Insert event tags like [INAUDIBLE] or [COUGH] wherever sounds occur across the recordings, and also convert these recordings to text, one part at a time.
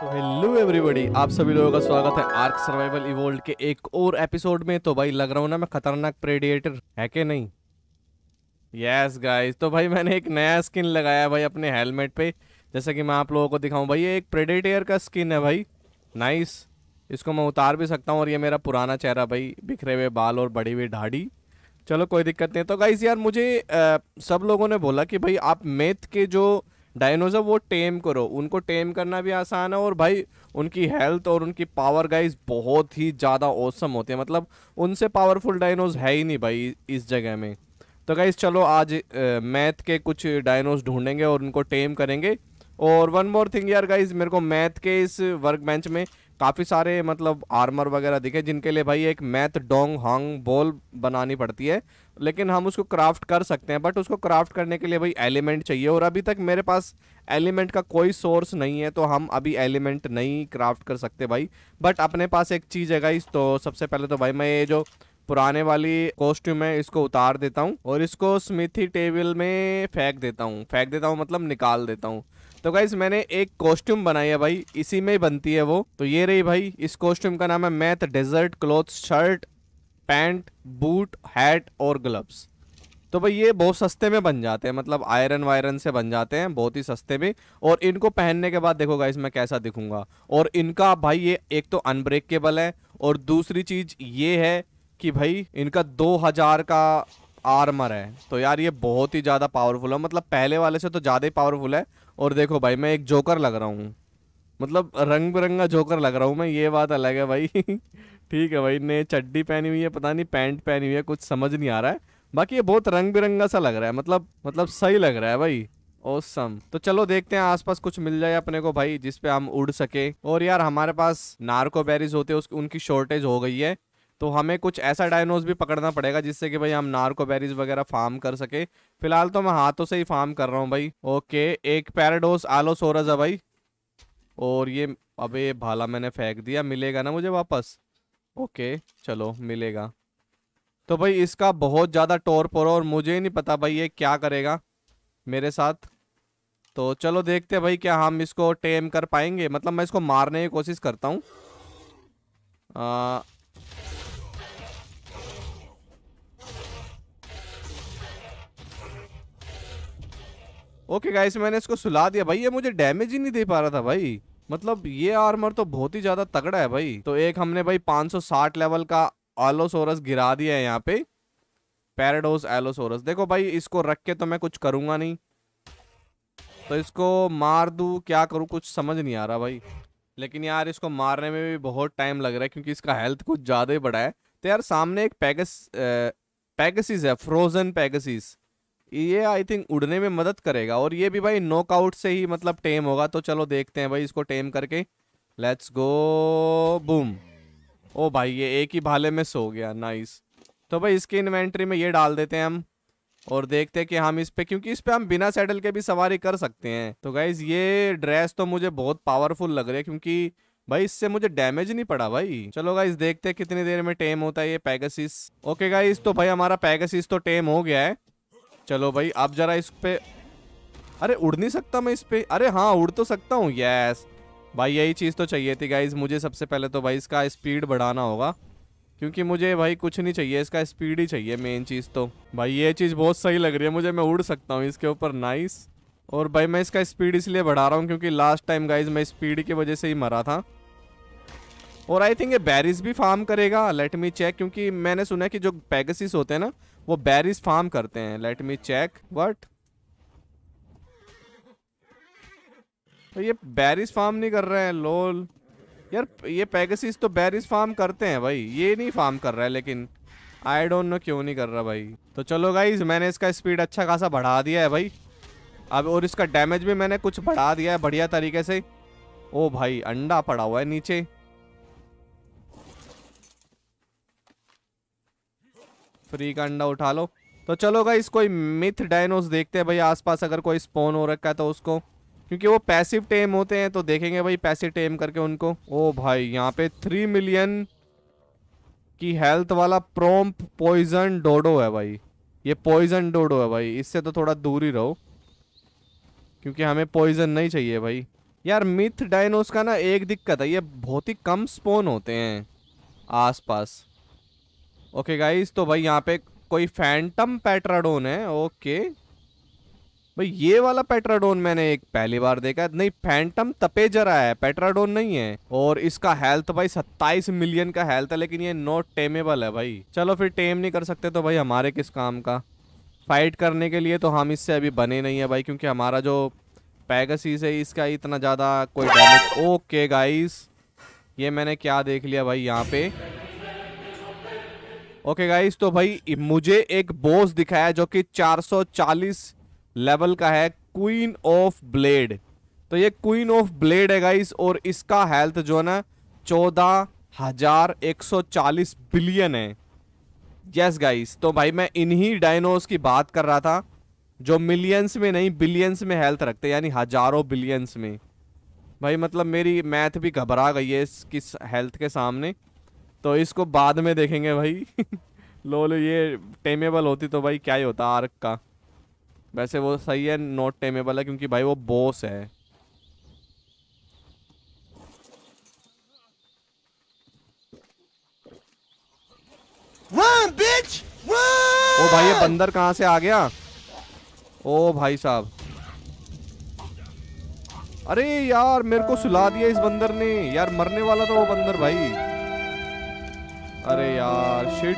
तो hello everybody आप सभी लोगों का स्वागत है आर्क सर्वाइवल इवोल्ड के एक और एपिसोड में तो भाई लग रहा हूँ ना मैं खतरनाक प्रेडिएटर है के नहीं यस गाइस तो भाई मैंने एक नया स्किन लगाया भाई अपने हेलमेट पे जैसा कि मैं आप लोगों को दिखाऊं भाई ये एक प्रेडिटेयर का स्किन है भाई नाइस इसको मैं उतार भी सकता हूँ और ये मेरा पुराना चेहरा भाई बिखरे हुए बाल और बड़ी हुई ढाढ़ी चलो कोई दिक्कत नहीं तो गाइज़ यार मुझे आ, सब लोगों ने बोला कि भाई आप मेथ के जो डायनोसर वो टेम करो उनको टेम करना भी आसान है और भाई उनकी हेल्थ और उनकी पावर गाइज बहुत ही ज़्यादा औसम होते हैं मतलब उनसे पावरफुल डायनोज है ही नहीं भाई इस जगह में तो गाइज चलो आज मैथ के कुछ डायनोज ढूंढेंगे और उनको टेम करेंगे और वन मोर थिंग यार गाइज मेरे को मैथ के इस वर्क बेंच में काफ़ी सारे मतलब आर्मर वगैरह दिखे जिनके लिए भाई एक मैथ डोंग हॉन्ग बॉल बनानी पड़ती है लेकिन हम उसको क्राफ्ट कर सकते हैं बट उसको क्राफ्ट करने के लिए भाई एलिमेंट चाहिए और अभी तक मेरे पास एलिमेंट का कोई सोर्स नहीं है तो हम अभी एलिमेंट नहीं क्राफ्ट कर सकते भाई बट अपने पास एक चीज़ है गाइस तो सबसे पहले तो भाई मैं ये जो पुराने वाली कॉस्ट्यूम है इसको उतार देता हूँ और इसको स्मिथी टेबल में फेंक देता हूँ फेंक देता हूँ मतलब निकाल देता हूँ तो गाइज मैंने एक कॉस्ट्यूम बनाई है भाई इसी में ही बनती है वो तो ये रही भाई इस कॉस्ट्यूम का नाम है meth desert cloth shirt pant boot hat और ग्लव्स तो भाई ये बहुत सस्ते में बन जाते हैं मतलब आयरन वायरन से बन जाते हैं बहुत ही सस्ते में और इनको पहनने के बाद देखो गाइस मैं कैसा दिखूंगा और इनका भाई ये एक तो अनब्रेकेबल है और दूसरी चीज़ ये है कि भाई इनका दो हज़ार का आर्मर है तो यार ये बहुत ही ज़्यादा पावरफुल है मतलब पहले वाले से तो ज़्यादा ही पावरफुल है और देखो भाई मैं एक जोकर लग रहा हूँ मतलब रंग बिरंगा जोकर लग रहा हूँ मैं ये बात अलग है भाई [LAUGHS] ठीक है भाई ने चड्डी पहनी हुई है पता नहीं पैंट पहनी हुई है कुछ समझ नहीं आ रहा है बाकी ये बहुत रंग बिरंगा सा लग रहा है मतलब मतलब सही लग रहा है भाई ओसम तो चलो देखते हैं आसपास कुछ मिल जाए अपने को भाई जिसपे हम उड़ सके और यार हमारे पास नार्को बेरीज होते हैं उनकी शॉर्टेज हो गई है तो हमें कुछ ऐसा डायनोज भी पकड़ना पड़ेगा जिससे कि भाई हम नार्को बेरीज वगैरह फार्म कर सके फिलहाल तो मैं हाथों से ही फार्म कर रहा हूँ भाई ओके एक पैराडोस आलोसोरस है भाई और ये अबे भाला मैंने फेंक दिया मिलेगा ना मुझे वापस ओके चलो मिलेगा तो भाई इसका बहुत ज़्यादा टोर पर रहा और मुझे ही नहीं पता भाई ये क्या करेगा मेरे साथ तो चलो देखते हैं भाई क्या हम इसको टेम कर पाएंगे मतलब मैं इसको मारने की कोशिश करता हूँ ओके गाइस मैंने इसको सुला दिया भाई ये मुझे डैमेज ही नहीं दे पा रहा था भाई मतलब ये आर्मर तो बहुत ही ज्यादा तगड़ा है भाई तो एक हमने भाई 560 लेवल का एलोसोरस गिरा दिया है यहाँ पे पैराडोस एलोसोरस देखो भाई इसको रख के तो मैं कुछ करूंगा नहीं तो इसको मार दू क्या करूँ कुछ समझ नहीं आ रहा भाई लेकिन यार इसको मारने में भी बहुत टाइम लग रहा है क्योंकि इसका हेल्थ कुछ ज़्यादा ही बढ़ा है तो यार सामने एक पैगस पैगसिस है फ्रोजन पैगसिस ये आई थिंक उड़ने में मदद करेगा और ये भी भाई नॉकआउट से ही मतलब टेम होगा तो चलो देखते हैं भाई इसको टेम करके लेट्स गो बूम ओ भाई ये एक ही भाले में सो गया नाइस तो भाई इसके इन्वेंट्री में ये डाल देते हैं हम और देखते हैं कि हम इस पे क्योंकि इस पे हम बिना सैडल के भी सवारी कर सकते हैं तो गाइज ये ड्रेस तो मुझे बहुत पावरफुल लग रही है क्योंकि भाई इससे मुझे डैमेज नहीं पड़ा भाई चलो गाइज देखते हैं कितनी देर में टेम होता है ये पैगसिस ओके गाइज तो भाई हमारा पैगसिस तो टेम हो गया है चलो भाई आप जरा इस पे अरे उड़ नहीं सकता मैं इस पे अरे हाँ उड़ तो सकता हूँ यस भाई यही चीज़ तो चाहिए थी गाइज मुझे सबसे पहले तो भाई इसका स्पीड बढ़ाना होगा क्योंकि मुझे भाई कुछ नहीं चाहिए इसका स्पीड ही चाहिए मेन चीज़ तो भाई ये चीज़ बहुत सही लग रही है मुझे मैं उड़ सकता हूँ इसके ऊपर नाइस और भाई मैं इसका स्पीड इसलिए बढ़ा रहा हूँ क्योंकि लास्ट टाइम गाइज मैं स्पीड की वजह से ही मरा था और आई थिंक ये बैरिस भी फार्म करेगा लेट मी चेक क्योंकि मैंने सुना है कि जो पैगसिस होते हैं ना वो बैरिस फार्म करते हैं लेट मी चेक वट ये बैरिस फार्म नहीं कर रहे हैं लोल यार ये पैगसिस तो बैरिस फार्म करते हैं भाई ये नहीं फार्म कर रहा है लेकिन आई डोंट नो क्यों नहीं कर रहा भाई तो चलो गाइज मैंने इसका स्पीड अच्छा खासा बढ़ा दिया है भाई अब और इसका डैमेज भी मैंने कुछ बढ़ा दिया है बढ़िया तरीके से ओ भाई अंडा पड़ा हुआ है नीचे फ्री का अंडा उठा लो तो चलो गाइस कोई मिथ डायनोस देखते हैं भाई आसपास अगर कोई स्पोन हो रखा है तो उसको क्योंकि वो पैसिव टेम होते हैं तो देखेंगे भाई पैसिव टेम करके उनको ओ भाई यहाँ पे थ्री मिलियन की हेल्थ वाला प्रोम्प पॉइजन डोडो है भाई ये पॉइजन डोडो है भाई इससे तो थोड़ा दूर ही रहो क्योंकि हमें पॉइजन नहीं चाहिए भाई यार मिथ डायनोस का ना एक दिक्कत है ये बहुत ही कम स्पोन होते हैं आसपास ओके गाइस तो भाई यहाँ पे कोई फैंटम पैट्राडोन है ओके भाई ये वाला पैट्राडोन मैंने एक पहली बार देखा है नहीं फैंटम तपेजरा है पैट्राडोन नहीं है और इसका हेल्थ भाई 27 मिलियन का हेल्थ है लेकिन ये नॉट टेमेबल है भाई चलो फिर टेम नहीं कर सकते तो भाई हमारे किस काम का फाइट करने के लिए तो हम इससे अभी बने नहीं है भाई क्योंकि हमारा जो पैगसीज है इसका इतना ज़्यादा कोई डैमेज ओके गाइस ये मैंने क्या देख लिया भाई यहाँ पे ओके गाइस तो भाई मुझे एक बोस दिखाया जो कि 440 लेवल का है क्वीन ऑफ ब्लेड तो ये क्वीन ऑफ ब्लेड है गाइस और इसका हेल्थ जो है ना चौदह हजार एक सौ चालीस बिलियन है यस गाइस तो भाई मैं इन्हीं डायनोस की बात कर रहा था जो मिलियंस में नहीं बिलियंस में हेल्थ रखते यानी हजारों बिलियंस में भाई मतलब मेरी मैथ भी घबरा गई है इस किस हेल्थ के सामने तो इसको बाद में देखेंगे भाई लो [LAUGHS] लो ये टेमेबल होती तो भाई क्या ही होता आर्क का वैसे वो सही है नॉट टेमेबल है क्योंकि भाई वो बॉस है Run, bitch! Run! ओ भाई ये बंदर कहां से आ गया ओ भाई साहब अरे यार मेरे को सुला दिया इस बंदर ने यार मरने वाला था तो वो बंदर भाई अरे यार शिट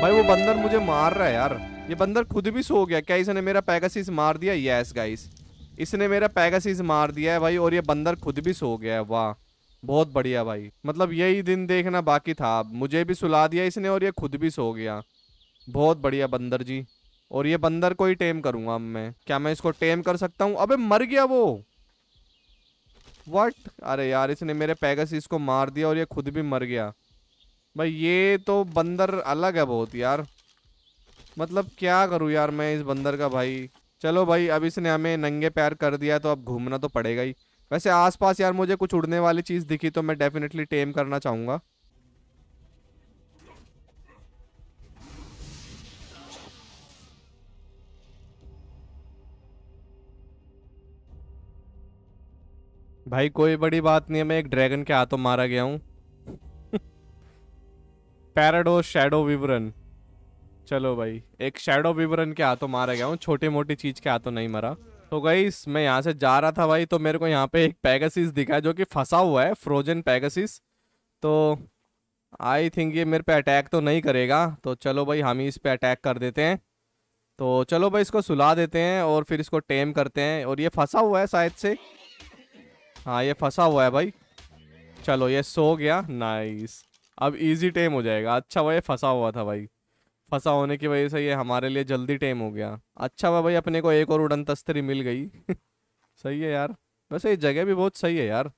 भाई वो बंदर मुझे मार रहा है यार ये बंदर खुद भी सो गया क्या इसने मेरा पैगासिस मार दिया यस गाइस इसने मेरा पैगासिस मार दिया है भाई और ये बंदर खुद भी सो गया है वाह बहुत बढ़िया भाई मतलब यही दिन देखना बाकी था मुझे भी सुला दिया इसने और ये खुद भी सो गया बहुत बढ़िया बंदर जी और ये बंदर को ही टेम करूंगा मैं क्या मैं इसको टेम कर सकता हूँ अबे मर गया वो वट अरे यार इसने मेरे पैगस को मार दिया और ये खुद भी मर गया भाई ये तो बंदर अलग है बहुत यार मतलब क्या करूँ यार मैं इस बंदर का भाई चलो भाई अब इसने हमें नंगे पैर कर दिया तो अब घूमना तो पड़ेगा ही वैसे आसपास यार मुझे कुछ उड़ने वाली चीज़ दिखी तो मैं डेफिनेटली टेम करना चाहूँगा भाई कोई बड़ी बात नहीं है मैं एक ड्रैगन के हाथों मारा गया हूँ पैराडो शेडो विवरण चलो भाई एक शेडो विवरण के हाथों मारा गया हूँ छोटी मोटी चीज़ के हाथों नहीं मरा तो गई मैं यहाँ से जा रहा था भाई तो मेरे को यहाँ पे एक पैगासिस दिखा है जो कि फंसा हुआ है फ्रोजन पैगसिस तो आई थिंक ये मेरे पे अटैक तो नहीं करेगा तो चलो भाई हम ही इस पर अटैक कर देते हैं तो चलो भाई इसको सुला देते हैं और फिर इसको टेम करते हैं और ये फंसा हुआ है शायद से हाँ ये फंसा हुआ है भाई चलो ये सो गया नाइस अब इजी टेम हो जाएगा अच्छा भाई फंसा हुआ था भाई फंसा होने की वजह से ये हमारे लिए जल्दी टेम हो गया अच्छा हुआ भाई अपने को एक और उड़न तस्तरी मिल गई [LAUGHS] सही है यार वैसे ये जगह भी बहुत सही है यार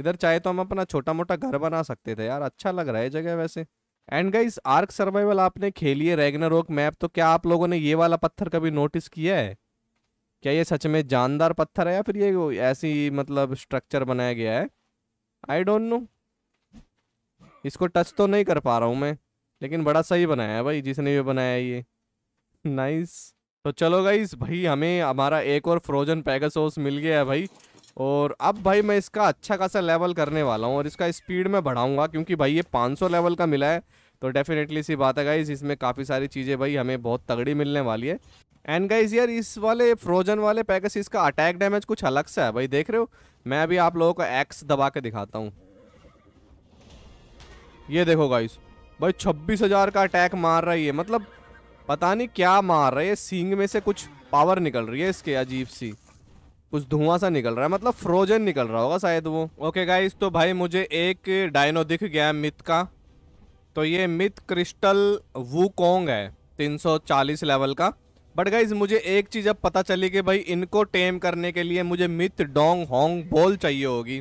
इधर चाहे तो हम अपना छोटा मोटा घर बना सकते थे यार अच्छा लग रहा है जगह वैसे एंड गाइस आर्क सर्वाइवल आपने खेली है रेगना मैप तो क्या आप लोगों ने ये वाला पत्थर कभी नोटिस किया है क्या ये सच में जानदार पत्थर है या फिर ये ऐसी मतलब स्ट्रक्चर बनाया गया है आई डोंट नो इसको टच तो नहीं कर पा रहा हूँ मैं लेकिन बड़ा सही बनाया है भाई जिसने ये बनाया ये नाइस तो चलो गाइस भाई हमें हमारा एक और फ्रोजन पैगासोस मिल गया है भाई और अब भाई मैं इसका अच्छा खासा लेवल करने वाला हूँ और इसका स्पीड में बढ़ाऊँगा क्योंकि भाई ये 500 लेवल का मिला है तो डेफिनेटली सी बात है गाइज इसमें काफ़ी सारी चीज़ें भाई हमें बहुत तगड़ी मिलने वाली है एंड गाइज यार इस वाले फ्रोजन वाले पैकेस इसका अटैक डैमेज कुछ अलग सा है भाई देख रहे हो मैं अभी आप लोगों को एक्स दबा के दिखाता हूँ ये देखो गाइस भाई छब्बीस हजार का अटैक मार रही है मतलब पता नहीं क्या मार रहा है सींग में से कुछ पावर निकल रही है इसके अजीब सी कुछ धुआं सा निकल रहा है मतलब फ्रोजन निकल रहा होगा शायद वो ओके गाइस तो भाई मुझे एक डायनो दिख गया है मिथ का तो ये मिथ क्रिस्टल वू कोंग है 340 लेवल का बट गाइज मुझे एक चीज़ अब पता चली कि भाई इनको टेम करने के लिए मुझे मिथ डोंग होंग बोल चाहिए होगी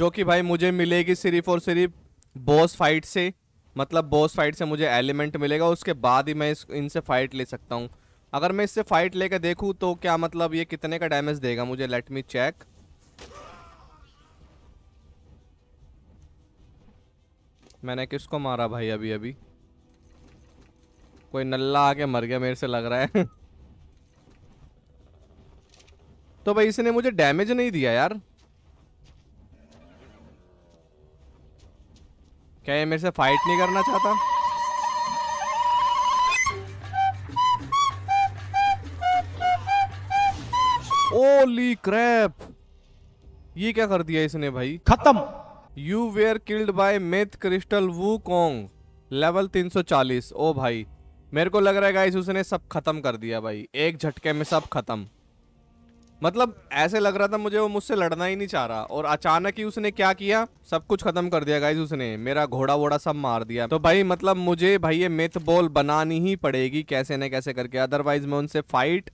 जो कि भाई मुझे मिलेगी सिर्फ और सिर्फ बॉस फाइट से मतलब बॉस फाइट से मुझे एलिमेंट मिलेगा उसके बाद ही मैं इनसे फ़ाइट ले सकता हूँ अगर मैं इससे फ़ाइट लेकर देखूँ तो क्या मतलब ये कितने का डैमेज देगा मुझे लेट मी चेक मैंने किसको मारा भाई अभी अभी कोई नल्ला आके मर गया मेरे से लग रहा है [LAUGHS] तो भाई इसने मुझे डैमेज नहीं दिया यार क्या ये मेरे से फाइट नहीं करना चाहता ओली क्रैप ये क्या कर दिया इसने भाई खत्म you were killed by meth crystal Wukong level 340 ओ भाई मेरे को लग रहा है गाइस उसने सब खत्म कर दिया भाई एक झटके में सब खत्म मतलब ऐसे लग रहा था मुझे वो मुझसे लड़ना ही नहीं चाह रहा और अचानक ही उसने क्या किया सब कुछ खत्म कर दिया गाइज उसने मेरा घोड़ा वोड़ा सब मार दिया तो भाई मतलब मुझे भाई ये मिथ बॉल बनानी ही पड़ेगी कैसे न कैसे करके अदरवाइज मैं उनसे फाइट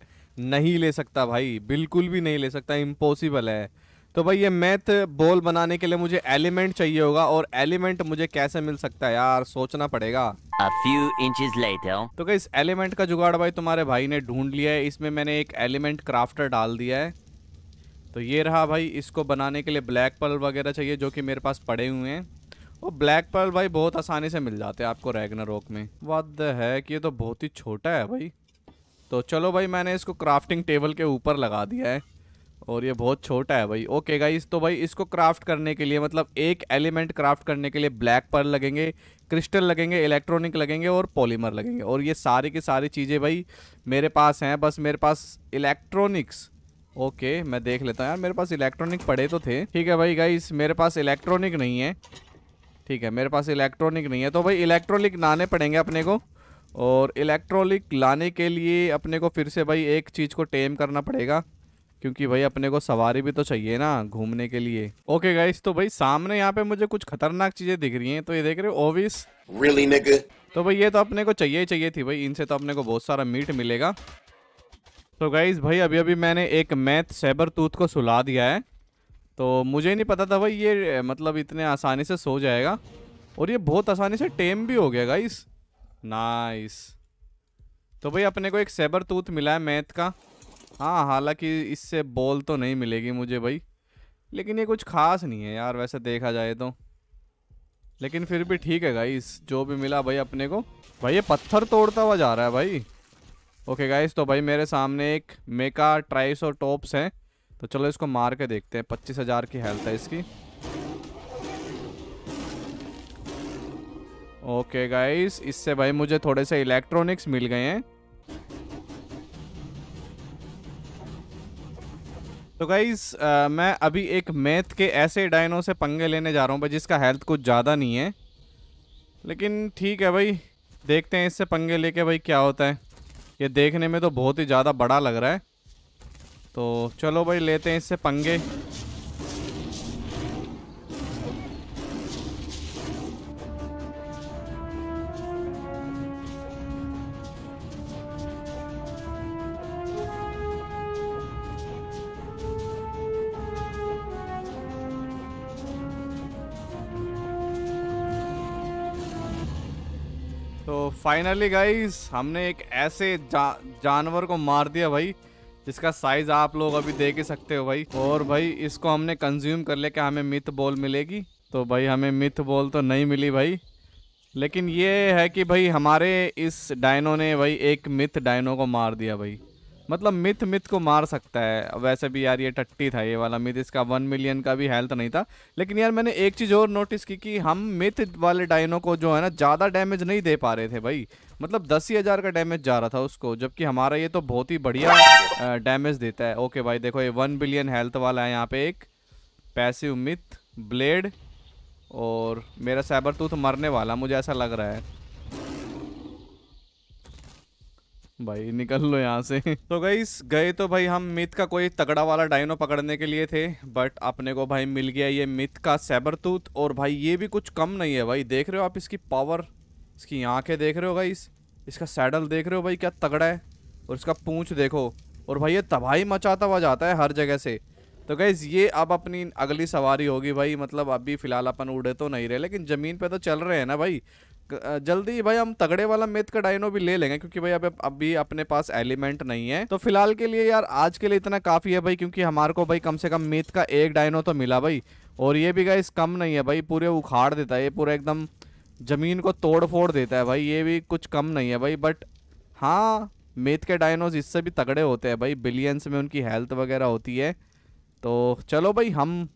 नहीं ले सकता भाई बिल्कुल भी नहीं ले सकता इम्पॉसिबल है तो भाई ये मैथ बॉल बनाने के लिए मुझे एलिमेंट चाहिए होगा और एलिमेंट मुझे कैसे मिल सकता है यार सोचना पड़ेगा A few inches later. तो क्या इस एलिमेंट का जुगाड़ भाई तुम्हारे भाई ने ढूंढ लिया है इसमें मैंने एक एलिमेंट क्राफ्टर डाल दिया है तो ये रहा भाई इसको बनाने के लिए ब्लैक पर्ल वगैरह चाहिए जो कि मेरे पास पड़े हुए हैं वो ब्लैक पर्ल भाई बहुत आसानी से मिल जाते हैं आपको रैगना रोक में वाद है कि ये तो बहुत ही छोटा है भाई तो चलो भाई मैंने इसको क्राफ्टिंग टेबल के ऊपर लगा दिया है और ये बहुत छोटा है भाई ओके गाइस तो भाई इसको क्राफ्ट करने के लिए मतलब एक एलिमेंट क्राफ्ट करने के लिए ब्लैक पर लगेंगे क्रिस्टल लगेंगे इलेक्ट्रॉनिक लगेंगे और पॉलीमर लगेंगे और ये सारी की सारी चीज़ें भाई मेरे पास हैं बस मेरे पास इलेक्ट्रॉनिक्स ओके मैं देख लेता हूँ यार मेरे पास इलेक्ट्रॉनिक पड़े तो थे ठीक है भाई गाइस मेरे पास इलेक्ट्रॉनिक नहीं है ठीक है मेरे पास इलेक्ट्रॉनिक नहीं है तो भाई इलेक्ट्रॉनिक लाने पड़ेंगे अपने को और इलेक्ट्रॉनिक लाने के लिए अपने को फिर से भाई एक चीज़ को टेम करना पड़ेगा क्योंकि भाई अपने को सवारी भी तो चाहिए ना घूमने के लिए ओके गाइस तो भाई सामने यहाँ पे मुझे कुछ खतरनाक चीजें दिख रही हैं तो ये देख रहे हो ओविस really, तो भाई ये तो अपने को चाहिए ही चाहिए थी भाई इनसे तो अपने को बहुत सारा मीट मिलेगा तो गाइज भाई अभी अभी मैंने एक मैथ सेबर टूथ को सुला दिया है तो मुझे नहीं पता था भाई ये मतलब इतने आसानी से सो जाएगा और ये बहुत आसानी से टेम भी हो गया गाइस नाइस तो भाई अपने को एक सेबर टूथ मिला है मैथ का हाँ हालांकि इससे बॉल तो नहीं मिलेगी मुझे भाई लेकिन ये कुछ खास नहीं है यार वैसे देखा जाए तो लेकिन फिर भी ठीक है गाइस जो भी मिला भाई अपने को भाई ये पत्थर तोड़ता हुआ जा रहा है भाई ओके गाइस तो भाई मेरे सामने एक मेका ट्राइस और टॉप्स हैं तो चलो इसको मार के देखते हैं पच्चीस हज़ार की हेल्थ है इसकी ओके गाइस इससे भाई मुझे थोड़े से इलेक्ट्रॉनिक्स मिल गए हैं तो गाइज मैं अभी एक मैथ के ऐसे डायनो से पंगे लेने जा रहा हूँ भाई जिसका हेल्थ कुछ ज़्यादा नहीं है लेकिन ठीक है भाई देखते हैं इससे पंगे लेके भाई क्या होता है ये देखने में तो बहुत ही ज़्यादा बड़ा लग रहा है तो चलो भाई लेते हैं इससे पंगे तो फाइनली गाइज हमने एक ऐसे जा, जानवर को मार दिया भाई जिसका साइज आप लोग अभी देख ही सकते हो भाई और भाई इसको हमने कंज्यूम कर ले के हमें मिथ बॉल मिलेगी तो भाई हमें मिथ बॉल तो नहीं मिली भाई लेकिन ये है कि भाई हमारे इस डायनो ने भाई एक मिथ डायनो को मार दिया भाई मतलब मिथ मिथ को मार सकता है वैसे भी यार ये टट्टी था ये वाला मिथ इसका वन मिलियन का भी हेल्थ नहीं था लेकिन यार मैंने एक चीज़ और नोटिस की कि हम मिथ वाले डायनो को जो है ना ज़्यादा डैमेज नहीं दे पा रहे थे भाई मतलब दस ही हज़ार का डैमेज जा रहा था उसको जबकि हमारा ये तो बहुत ही बढ़िया डैमेज देता है ओके भाई देखो ये वन बिलियन हेल्थ वाला है यहाँ पे एक पैसिव मिथ ब्लेड और मेरा साइबर टूथ मरने वाला मुझे ऐसा लग रहा है भाई निकल लो यहाँ से तो गई गए तो भाई हम मिथ का कोई तगड़ा वाला डायनो पकड़ने के लिए थे बट अपने को भाई मिल गया ये मिथ का सैबरतूत और भाई ये भी कुछ कम नहीं है भाई देख रहे हो आप इसकी पावर इसकी आँखें देख रहे हो गई इसका सैडल देख रहे हो भाई क्या तगड़ा है और इसका पूँछ देखो और भाई ये तबाही मचाता हुआ जाता है हर जगह से तो गई ये अब अपनी अगली सवारी होगी भाई मतलब अभी फ़िलहाल अपन उड़े तो नहीं रहे लेकिन ज़मीन पर तो चल रहे हैं ना भाई जल्दी भाई हम तगड़े वाला मेथ का डायनो भी ले लेंगे क्योंकि भाई अब अभी अपने पास एलिमेंट नहीं है तो फिलहाल के लिए यार आज के लिए इतना काफ़ी है भाई क्योंकि हमारे को भाई कम से कम मेथ का एक डायनो तो मिला भाई और ये भी गाइस कम नहीं है भाई पूरे उखाड़ देता है ये पूरा एकदम ज़मीन को तोड़ फोड़ देता है भाई ये भी कुछ कम नहीं है भाई बट हाँ मेथ के डायनोज इससे भी तगड़े होते हैं भाई बिलियंस में उनकी हेल्थ वगैरह होती है तो चलो भाई हम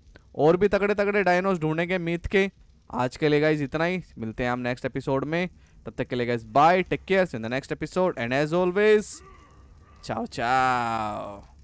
और भी तगड़े तगड़े डायनोज ढूंढेंगे मीथ के आज के लिए गाइज इतना ही मिलते हैं हम नेक्स्ट एपिसोड में तब तक के लिए guys bye take care in the next episode and as always ciao चाओ